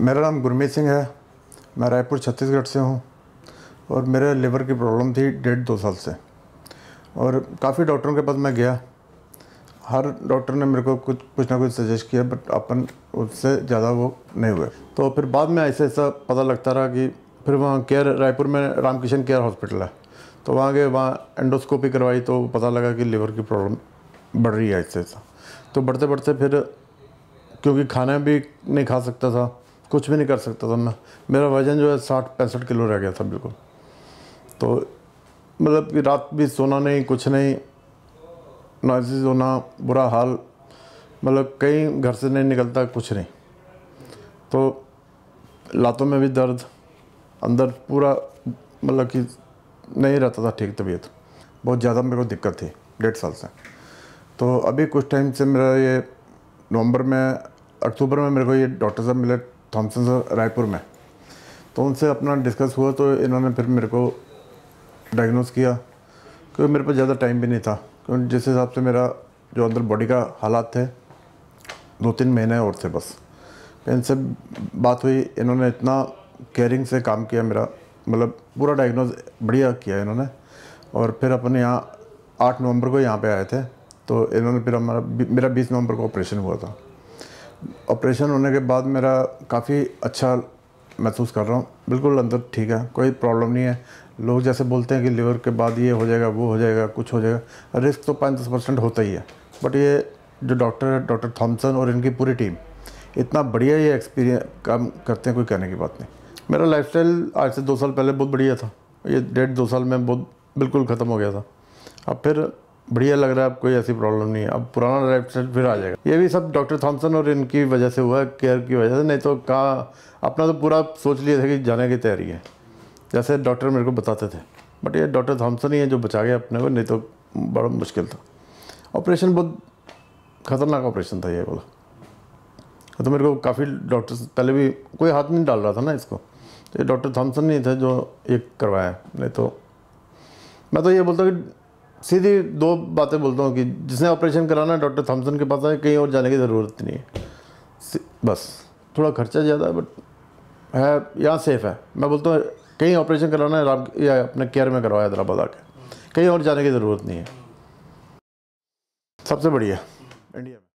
मेरा नाम गुरमीत सिंह है मैं रायपुर छत्तीसगढ़ से हूँ और मेरे लिवर की प्रॉब्लम थी डेढ़ दो साल से और काफ़ी डॉक्टरों के पास मैं गया हर डॉक्टर ने मेरे को कुछ कुछ ना कुछ सजेस्ट किया बट अपन उससे ज़्यादा वो नहीं हुए तो फिर बाद में ऐसे ऐसा पता लगता रहा कि फिर वहाँ केयर रायपुर में रामकिशन केयर हॉस्पिटल है तो वहाँ गए वहाँ एंडोस्कोपी करवाई तो पता लगा कि लिवर की प्रॉब्लम बढ़ रही है ऐसे ऐसा तो बढ़ते बढ़ते फिर क्योंकि खाना भी नहीं खा सकता था कुछ भी नहीं कर सकता था मैं मेरा वज़न जो है साठ पैंसठ किलो रह गया था बिल्कुल तो मतलब कि रात भी सोना नहीं कुछ नहीं नॉइज होना बुरा हाल मतलब कहीं घर से नहीं निकलता कुछ नहीं तो लातों में भी दर्द अंदर पूरा मतलब कि नहीं रहता था ठीक तबीयत बहुत ज़्यादा मेरे को दिक्कत थी डेढ़ साल से तो अभी कुछ टाइम से मेरा ये नवंबर में अक्टूबर में मेरे को ये डॉक्टर साहब मिले थॉमसन रायपुर में तो उनसे अपना डिस्कस हुआ तो इन्होंने फिर मेरे को डायग्नोस किया क्योंकि मेरे पास ज़्यादा टाइम भी नहीं था क्योंकि जिस हिसाब से मेरा जो अंदर बॉडी का हालात थे दो तीन महीने और थे बस इनसे बात हुई इन्होंने इतना केयरिंग से काम किया मेरा मतलब पूरा डायग्नोज बढ़िया किया इन्होंने और फिर अपने यहाँ आठ नवंबर को यहाँ पे आए थे तो इन्होंने फिर हमारा मेरा बीस नवंबर को ऑपरेशन हुआ था ऑपरेशन होने के बाद मेरा काफ़ी अच्छा महसूस कर रहा हूँ बिल्कुल अंदर ठीक है कोई प्रॉब्लम नहीं है लोग जैसे बोलते हैं कि लीवर के बाद ये हो जाएगा वो हो जाएगा कुछ हो जाएगा रिस्क तो पाँच दस परसेंट होता ही है बट ये जो डॉक्टर है डॉक्टर थॉमसन और इनकी पूरी टीम इतना बढ़िया ये एक्सपीरियंस काम करते हैं कोई कहने की बात नहीं मेरा लाइफ आज से दो साल पहले बहुत बढ़िया था ये डेढ़ दो साल में बहुत बिल्कुल ख़त्म हो गया था अब फिर बढ़िया लग रहा है अब कोई ऐसी प्रॉब्लम नहीं है अब पुराना लाइफ साइड फिर आ जाएगा ये भी सब डॉक्टर थॉमसन और इनकी वजह से हुआ केयर की वजह से नहीं तो कहाँ अपना तो पूरा सोच लिया था कि जाने की तैयारी है जैसे डॉक्टर मेरे को बताते थे बट ये डॉक्टर थॉमसन ही है जो बचा गया अपने को नहीं तो बड़ा मुश्किल था ऑपरेशन बहुत ख़तरनाक ऑपरेशन था ये बोला तो मेरे को काफ़ी डॉक्टर्स पहले भी कोई हाथ नहीं डाल रहा था ना इसको तो ये डॉक्टर थॉमसन नहीं थे जो ये करवाया नहीं तो मैं तो ये बोलता कि सीधी दो बातें बोलता हूँ कि जिसने ऑपरेशन कराना है डॉक्टर थॉमसन के पास आए कहीं और जाने की ज़रूरत नहीं है बस थोड़ा खर्चा ज़्यादा है बट है यहाँ सेफ़ है मैं बोलता हूँ कहीं ऑपरेशन कराना है राम या अपने केयर में करवाया हैदराबाद आके कहीं और जाने की ज़रूरत नहीं है सबसे बढ़िया इंडिया